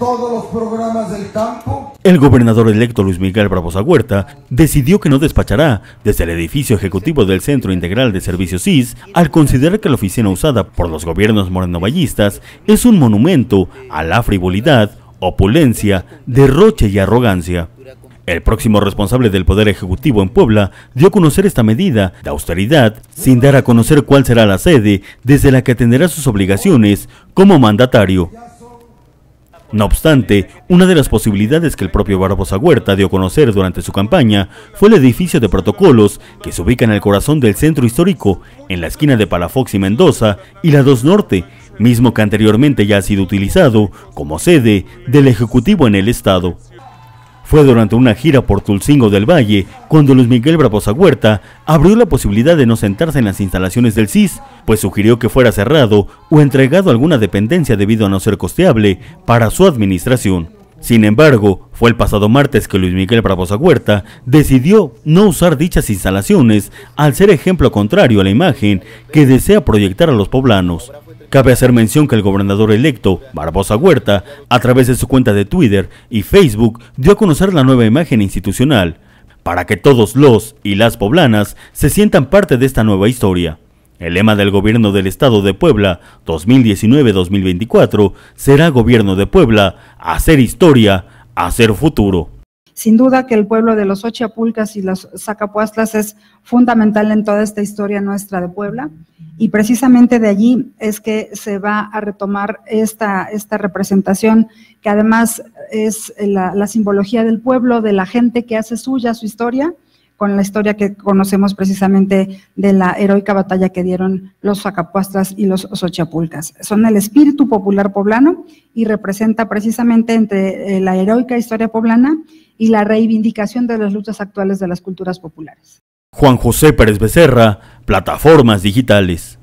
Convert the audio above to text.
todos los programas del campo. El gobernador electo Luis Miguel Barbosa Huerta decidió que no despachará desde el edificio ejecutivo del Centro Integral de Servicios CIS al considerar que la oficina usada por los gobiernos morenovallistas es un monumento a la frivolidad, opulencia, derroche y arrogancia. El próximo responsable del Poder Ejecutivo en Puebla dio a conocer esta medida de austeridad sin dar a conocer cuál será la sede desde la que atenderá sus obligaciones como mandatario. No obstante, una de las posibilidades que el propio Barbosa Huerta dio a conocer durante su campaña fue el edificio de protocolos que se ubica en el corazón del centro histórico, en la esquina de Palafox y Mendoza y la 2 Norte, mismo que anteriormente ya ha sido utilizado como sede del Ejecutivo en el Estado. Fue durante una gira por Tulcingo del Valle cuando Luis Miguel Bravo Huerta abrió la posibilidad de no sentarse en las instalaciones del CIS, pues sugirió que fuera cerrado o entregado a alguna dependencia debido a no ser costeable para su administración. Sin embargo, fue el pasado martes que Luis Miguel Barbosa Huerta decidió no usar dichas instalaciones al ser ejemplo contrario a la imagen que desea proyectar a los poblanos. Cabe hacer mención que el gobernador electo, Barbosa Huerta, a través de su cuenta de Twitter y Facebook, dio a conocer la nueva imagen institucional, para que todos los y las poblanas se sientan parte de esta nueva historia. El lema del gobierno del estado de Puebla 2019-2024 será Gobierno de Puebla, hacer historia, hacer futuro. Sin duda que el pueblo de los Ochiapulcas y los Zacapuastlas es fundamental en toda esta historia nuestra de Puebla y precisamente de allí es que se va a retomar esta, esta representación que además es la, la simbología del pueblo, de la gente que hace suya su historia con la historia que conocemos precisamente de la heroica batalla que dieron los zacapuastras y los xochapulcas. Son el espíritu popular poblano y representa precisamente entre eh, la heroica historia poblana y la reivindicación de las luchas actuales de las culturas populares. Juan José Pérez Becerra, Plataformas Digitales.